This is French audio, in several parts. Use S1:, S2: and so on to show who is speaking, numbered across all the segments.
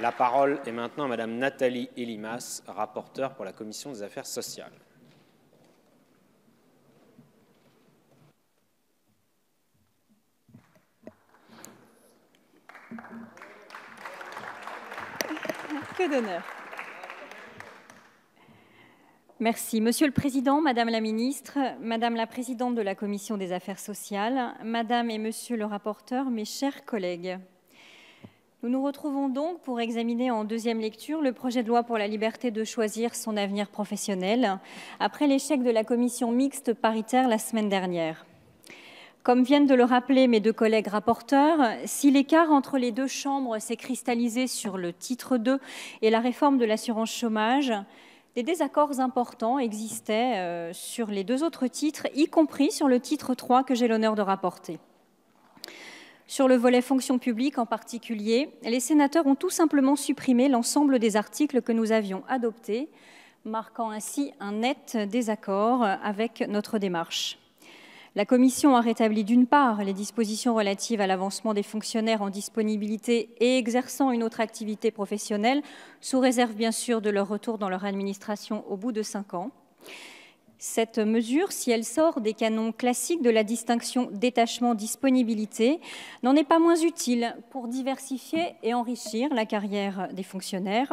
S1: La parole est maintenant à Madame Nathalie Elimas, rapporteure pour la Commission des affaires sociales. Que d'honneur. Merci. Monsieur le Président, Madame la Ministre, Madame la Présidente de la Commission des Affaires sociales, Madame et Monsieur le rapporteur, mes chers collègues. Nous nous retrouvons donc pour examiner en deuxième lecture le projet de loi pour la liberté de choisir son avenir professionnel, après l'échec de la commission mixte paritaire la semaine dernière. Comme viennent de le rappeler mes deux collègues rapporteurs, si l'écart entre les deux chambres s'est cristallisé sur le titre 2 et la réforme de l'assurance chômage, des désaccords importants existaient euh, sur les deux autres titres, y compris sur le titre 3 que j'ai l'honneur de rapporter. Sur le volet fonction publique en particulier, les sénateurs ont tout simplement supprimé l'ensemble des articles que nous avions adoptés, marquant ainsi un net désaccord avec notre démarche. La Commission a rétabli d'une part les dispositions relatives à l'avancement des fonctionnaires en disponibilité et exerçant une autre activité professionnelle, sous réserve bien sûr de leur retour dans leur administration au bout de cinq ans. Cette mesure, si elle sort des canons classiques de la distinction détachement-disponibilité, n'en est pas moins utile pour diversifier et enrichir la carrière des fonctionnaires.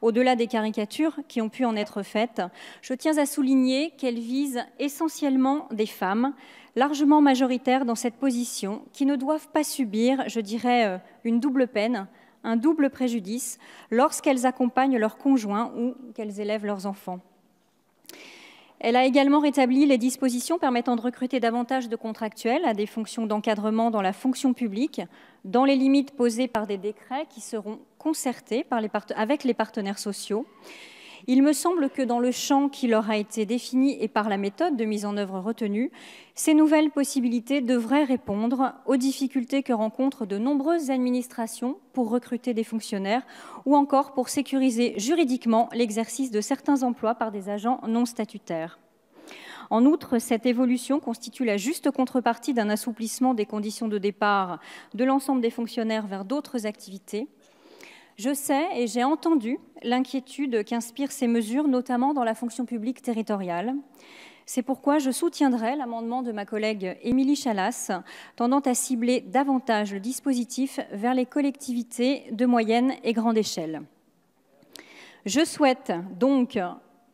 S1: Au-delà des caricatures qui ont pu en être faites, je tiens à souligner qu'elle vise essentiellement des femmes, largement majoritaires dans cette position, qui ne doivent pas subir, je dirais, euh, une double peine, un double préjudice, lorsqu'elles accompagnent leurs conjoints ou qu'elles élèvent leurs enfants. Elle a également rétabli les dispositions permettant de recruter davantage de contractuels à des fonctions d'encadrement dans la fonction publique, dans les limites posées par des décrets qui seront concertés avec les partenaires sociaux. Il me semble que dans le champ qui leur a été défini et par la méthode de mise en œuvre retenue, ces nouvelles possibilités devraient répondre aux difficultés que rencontrent de nombreuses administrations pour recruter des fonctionnaires ou encore pour sécuriser juridiquement l'exercice de certains emplois par des agents non statutaires. En outre, cette évolution constitue la juste contrepartie d'un assouplissement des conditions de départ de l'ensemble des fonctionnaires vers d'autres activités je sais et j'ai entendu l'inquiétude qu'inspirent ces mesures, notamment dans la fonction publique territoriale. C'est pourquoi je soutiendrai l'amendement de ma collègue Émilie Chalas, tendant à cibler davantage le dispositif vers les collectivités de moyenne et grande échelle. Je souhaite donc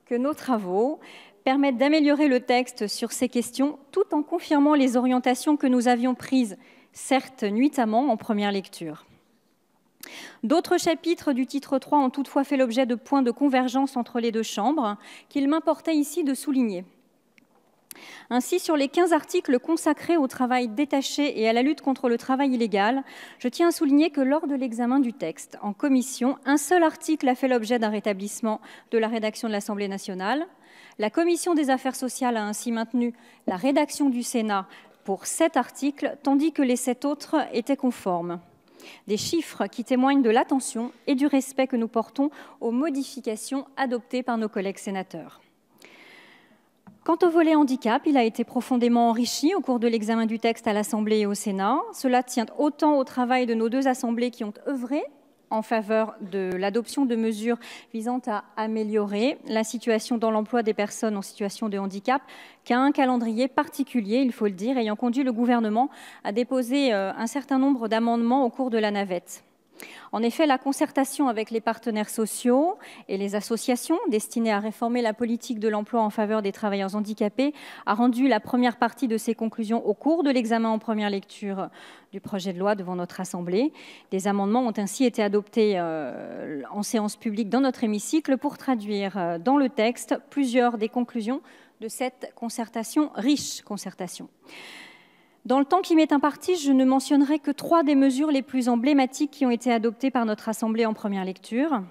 S1: que nos travaux permettent d'améliorer le texte sur ces questions tout en confirmant les orientations que nous avions prises, certes nuitamment en première lecture. D'autres chapitres du titre 3 ont toutefois fait l'objet de points de convergence entre les deux chambres, qu'il m'importait ici de souligner. Ainsi, sur les 15 articles consacrés au travail détaché et à la lutte contre le travail illégal, je tiens à souligner que lors de l'examen du texte en commission, un seul article a fait l'objet d'un rétablissement de la rédaction de l'Assemblée nationale. La commission des affaires sociales a ainsi maintenu la rédaction du Sénat pour sept articles, tandis que les sept autres étaient conformes. Des chiffres qui témoignent de l'attention et du respect que nous portons aux modifications adoptées par nos collègues sénateurs. Quant au volet handicap, il a été profondément enrichi au cours de l'examen du texte à l'Assemblée et au Sénat. Cela tient autant au travail de nos deux assemblées qui ont œuvré en faveur de l'adoption de mesures visant à améliorer la situation dans l'emploi des personnes en situation de handicap qu'à un calendrier particulier, il faut le dire, ayant conduit le gouvernement à déposer euh, un certain nombre d'amendements au cours de la navette. En effet, la concertation avec les partenaires sociaux et les associations destinées à réformer la politique de l'emploi en faveur des travailleurs handicapés a rendu la première partie de ses conclusions au cours de l'examen en première lecture du projet de loi devant notre Assemblée. Des amendements ont ainsi été adoptés euh, en séance publique dans notre hémicycle pour traduire euh, dans le texte plusieurs des conclusions de cette concertation riche concertation. Dans le temps qui m'est imparti, je ne mentionnerai que trois des mesures les plus emblématiques qui ont été adoptées par notre Assemblée en première lecture.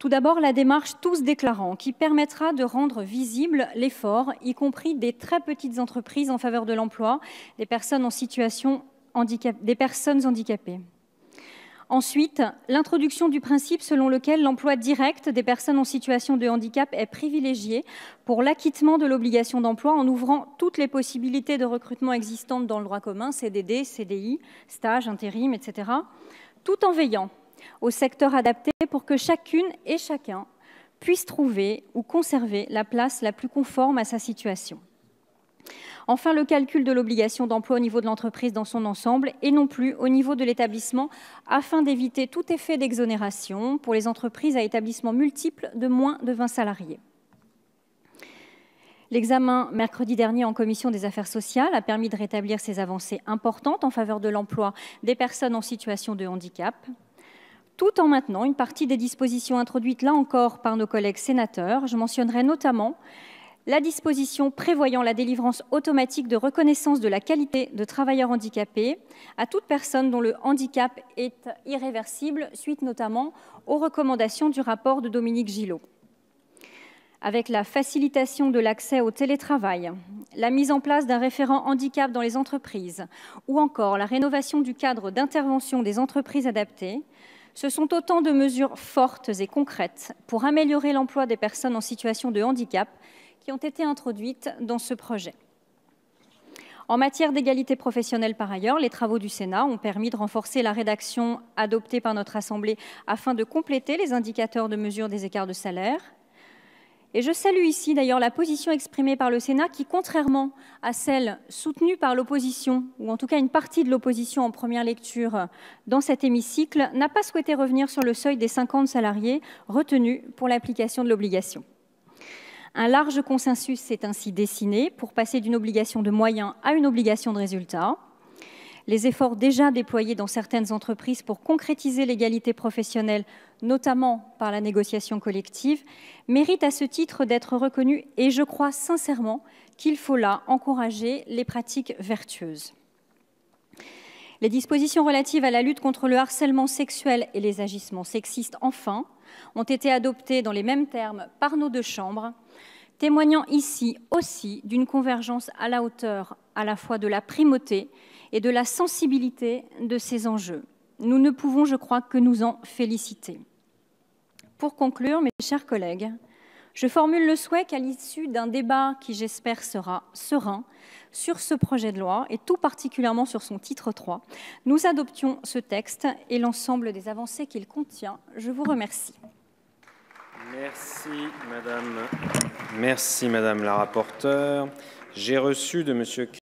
S1: Tout d'abord, la démarche Tous déclarants, qui permettra de rendre visible l'effort, y compris des très petites entreprises en faveur de l'emploi des personnes en situation des personnes handicapées. Ensuite, l'introduction du principe selon lequel l'emploi direct des personnes en situation de handicap est privilégié pour l'acquittement de l'obligation d'emploi en ouvrant toutes les possibilités de recrutement existantes dans le droit commun, CDD, CDI, stage, intérim, etc., tout en veillant au secteur adapté pour que chacune et chacun puisse trouver ou conserver la place la plus conforme à sa situation. Enfin, le calcul de l'obligation d'emploi au niveau de l'entreprise dans son ensemble et non plus au niveau de l'établissement afin d'éviter tout effet d'exonération pour les entreprises à établissements multiples de moins de 20 salariés. L'examen mercredi dernier en commission des affaires sociales a permis de rétablir ces avancées importantes en faveur de l'emploi des personnes en situation de handicap, tout en maintenant une partie des dispositions introduites là encore par nos collègues sénateurs. Je mentionnerai notamment la disposition prévoyant la délivrance automatique de reconnaissance de la qualité de travailleurs handicapés à toute personne dont le handicap est irréversible, suite notamment aux recommandations du rapport de Dominique Gillot avec la facilitation de l'accès au télétravail, la mise en place d'un référent handicap dans les entreprises ou encore la rénovation du cadre d'intervention des entreprises adaptées, ce sont autant de mesures fortes et concrètes pour améliorer l'emploi des personnes en situation de handicap qui ont été introduites dans ce projet. En matière d'égalité professionnelle, par ailleurs, les travaux du Sénat ont permis de renforcer la rédaction adoptée par notre Assemblée afin de compléter les indicateurs de mesure des écarts de salaire. Et je salue ici d'ailleurs la position exprimée par le Sénat qui, contrairement à celle soutenue par l'opposition, ou en tout cas une partie de l'opposition en première lecture dans cet hémicycle, n'a pas souhaité revenir sur le seuil des 50 salariés retenus pour l'application de l'obligation. Un large consensus s'est ainsi dessiné pour passer d'une obligation de moyens à une obligation de résultat. Les efforts déjà déployés dans certaines entreprises pour concrétiser l'égalité professionnelle, notamment par la négociation collective, méritent à ce titre d'être reconnus et je crois sincèrement qu'il faut là encourager les pratiques vertueuses. Les dispositions relatives à la lutte contre le harcèlement sexuel et les agissements sexistes, enfin, ont été adoptées dans les mêmes termes par nos deux chambres, témoignant ici aussi d'une convergence à la hauteur à la fois de la primauté et de la sensibilité de ces enjeux. Nous ne pouvons, je crois, que nous en féliciter. Pour conclure, mes chers collègues, je formule le souhait qu'à l'issue d'un débat qui, j'espère, sera serein sur ce projet de loi, et tout particulièrement sur son titre 3, nous adoptions ce texte et l'ensemble des avancées qu'il contient. Je vous remercie. Merci, Madame, la rapporteure. J'ai reçu de Monsieur